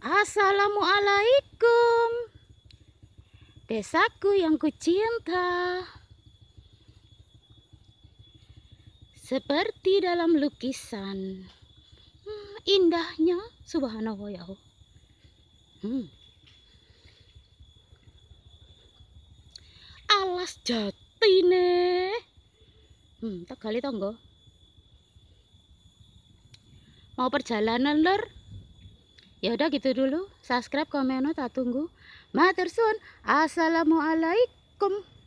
Assalamualaikum Desaku yang kucinta Seperti dalam lukisan hmm, Indahnya Subhanallah ya Allah hmm. Alas jati nih hmm, Tak kali tau Mau perjalanan lor Ya udah gitu dulu. Subscribe, komen, tak tunggu. Matur suwun. Assalamualaikum.